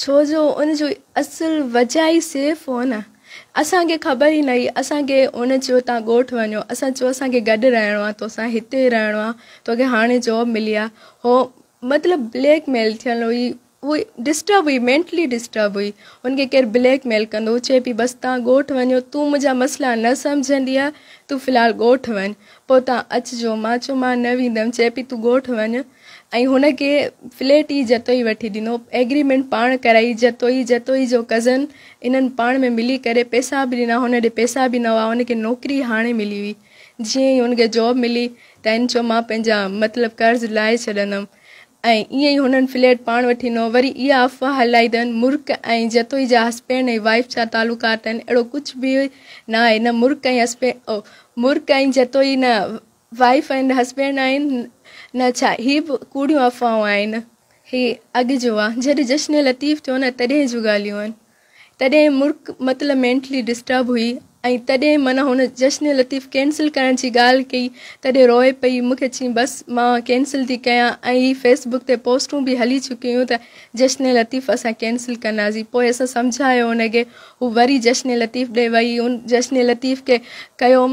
छोजो उनजो असल वजह ही सिर्फ़ु फोन आहे असांखे ख़बर ही न हुई असांखे उन चयो तव्हां ॻोठु वञो असां चयो असांखे गॾु रहिणो आहे तोसां हिते जॉब मिली आहे हो मतिलबु ब्लैकमेल थियल हुई उहे डिस्टर्ब हुई मेंटली डिस्टर्ब हुई हुनखे केरु ब्लैकमेल कह चे पई बसि तव्हां ॻोठु वञो तूं मुंहिंजा न सम्झंदी आहे तूं फ़िलहालु ॻोठु वञु पोइ तव्हां मां चयो मां न वेंदमि चए पई ऐं हुन खे फ्लैट ही जतोई वठी ॾिनो एग्रीमेंट पा कराई जतोई जतोई जो कज़न इन पा में मिली करे पैसा भी दिना हुन ॾे पैसा भी ना हुआ हुनखे नौकिरी हाणे मिली हुई जी ई हुनखे जॉब मिली त हिन चयो मां मतलब कर्ज़ लाहे छॾंदमि ऐं फ्लैट पाण वठी ॾिनो वरी इहा अफ़वाह हलाई अथनि मुर्क ऐं जतोई जा हस्बैंड वाइफ सां तालुकात आहिनि अहिड़ो कुझु बि न आहे न मुर्क हस्बैंड मुर्क ऐं जतोई न वाइफ एंड हस्बैंड नछा हीअ बि कूड़ियूं अफ़वाहूं आहिनि ही अग जो आहे जश्न लतीफ़ थियो तदें जो जूं ॻाल्हियूं आहिनि तॾहिं मेंटली डिस्टर्ब हुई तदें तॾहिं माना जश्न लतीफ़ कैंसिल करण जी ॻाल्हि कई तॾहिं रोए पई मूंखे बस बसि मां कैंसिल थी कयां फेसबुक ते पोस्टूं बि हली चुकियूं हुयूं जश्न लतीफ़ अस कैंसिल कंदासीं पोइ असां सम्झायो हुनखे वरी जश्न लतीफ़ ॾे वही हुन जश्न लतीफ़ के कयो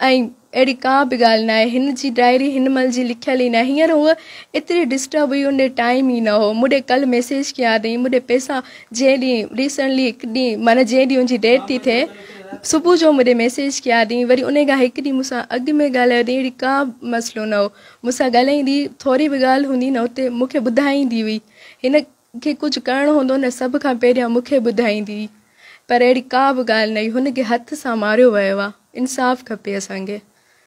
ऐं अहिड़ी का भी ॻाल्हि न आहे हिन डायरी हिन महिल जी लिखियल ई न हींअर हूअ एतिरी डिस्टर्ब हुई उन टाइम ही न हो मूंखे कल्ह मैसेज कया अथई मूंखे पैसा जंहिं ॾींहुं रिसेंटली हिकु ॾींहुं माना जंहिं ॾींहुं हुनजी डेट थी थे सुबह जो मूंखे मैसेज कया अथई वरी उन खां हिकु अग में ॻाल्हायो अथई का मसलो न हो मूंसां ॻाल्हाईंदी थोड़ी भी ॻाल्हि हूंदी न हुते मूंखे ॿुधाईंदी हुई इन खे कुझु करिणो हूंदो न सभ खां पहिरियां मूंखे ॿुधाईंदी पर अड़ी का भी गाल न हथ से मारियो वियो आहे इंसाफ़ खपे असांखे